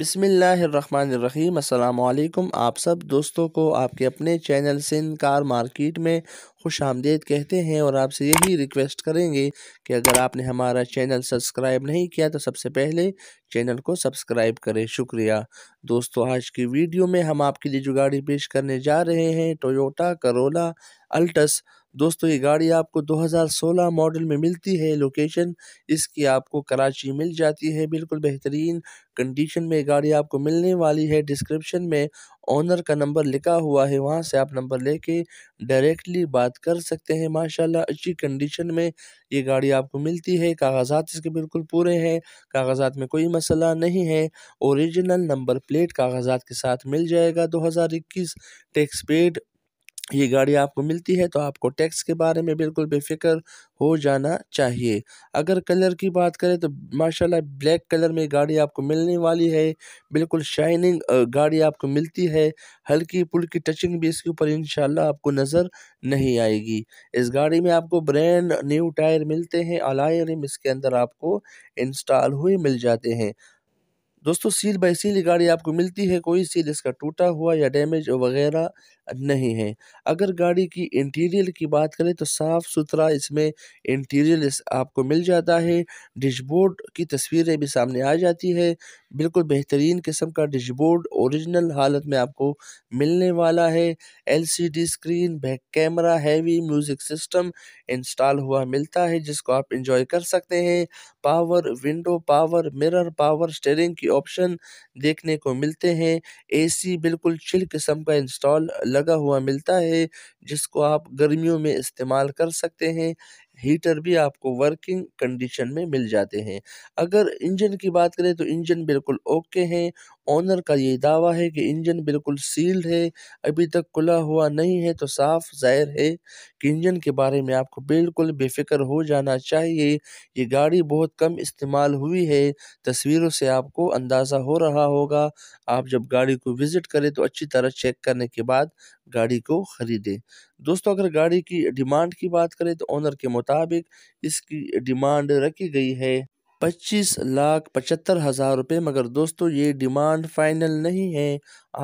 بسم اللہ الرحمن الرحیم السلام علیکم آپ سب دوستوں کو آپ کے اپنے چینل سن کار مارکیٹ میں خوش آمدید کہتے ہیں اور آپ سے یہی ریکویسٹ کریں گے کہ اگر آپ نے ہمارا چینل سبسکرائب نہیں کیا تو سب سے پہلے چینل کو سبسکرائب کریں شکریہ دوستو آج کی ویڈیو میں ہم آپ کے لیے جگاڑی پیش کرنے جا رہے ہیں ٹویوٹا کرولا الٹس دوستو یہ گاڑی آپ کو دو ہزار سولہ ماڈل میں ملتی ہے لوکیشن اس کی آپ کو کراچی مل جاتی ہے بالکل بہترین کنڈیشن میں گاڑی آپ کو ملنے والی ہے ڈسکرپشن میں آنر کا نمبر لکھا ہوا ہے وہاں سے آپ نمبر لے کے ڈائریکٹلی بات کر سکتے ہیں ماشاءاللہ اچھی کنڈیشن میں یہ گاڑی آپ کو ملتی ہے کاغذات اس کے بالکل پورے ہیں کاغذات میں کوئی مسئلہ نہیں ہے اوریجنل نمبر پلیٹ کاغذات کے ساتھ مل جائے گا دو ہزار اکیس ٹیکس پیڈ یہ گاڑی آپ کو ملتی ہے تو آپ کو ٹیکس کے بارے میں بالکل بے فکر ہو جانا چاہیے اگر کلر کی بات کریں تو ماشاءاللہ بلیک کلر میں گاڑی آپ کو ملنے والی ہے بالکل شائننگ گاڑی آپ کو ملتی ہے ہلکی کی ٹچنگ بھی اس کے اوپر انشاءاللہ آپ کو نظر نہیں آئے گی اس گاڑی میں آپ کو برینڈ نیو ٹائر ملتے ہیں رم اس کے اندر آپ کو انسٹال ہوئے مل جاتے ہیں دوستو سیل بائی سیل گاڑی آپ کو ملتی ہے کوئی سیل اس کا ٹوٹا ہوا یا ڈیمیج وغیرہ نہیں ہے اگر گاڑی کی انٹیریل کی بات کریں تو صاف ستھرا اس میں انٹیریل آپ کو مل جاتا ہے ڈش بورڈ کی تصویریں بھی سامنے آ جاتی ہے بالکل بہترین قسم کا ڈش بورڈ اوریجنل حالت میں آپ کو ملنے والا ہے L C D screen back camera heavy music system install ہوا ملتا ہے جس کو آپ انجوائے کر سکتے ہیں power window power mirror power steering کی آپشن دیکھنے کو ملتے ہیں اے سی بالکل چل قسم کا انسٹال لگا ہوا ملتا ہے جس کو آپ گرمیوں میں استعمال کر سکتے ہیں ہیٹر بھی آپ کو ورکنگ کنڈیشن میں مل جاتے ہیں اگر انجن کی بات کریں تو انجن بالکل اوکے ہیں اونر کا یہ دعویٰ ہے کہ انجن بالکل سیلڈ ہے ابھی تک کھلا ہوا نہیں ہے تو صاف ظاہر ہے کہ انجن کے بارے میں آپ کو بالکل بے فکر ہو جانا چاہیے یہ گاڑی بہت کم استعمال ہوئی ہے تصویروں سے آپ کو اندازہ ہو رہا ہوگا آپ جب گاڑی کو وزٹ کریں تو اچھی طرح چیک کرنے کے بعد گاڑی کو خریدیں دوستو اگر گاڑی کی ڈیمانڈ کی بات کریں تو آنر کے مطابق اس کی ڈیمانڈ رکھی گئی ہے پچیس لاکھ پچہتر ہزار روپے مگر دوستو یہ ڈیمانڈ فائنل نہیں ہے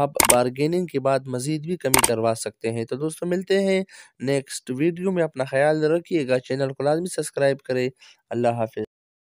آپ بارگیننگ کے بعد مزید بھی کمی کروا سکتے ہیں تو دوستو ملتے ہیں نیکسٹ ویڈیو میں اپنا خیال رکھیے گا چینل کو لازمی سبسکرائب کریں اللہ حافظ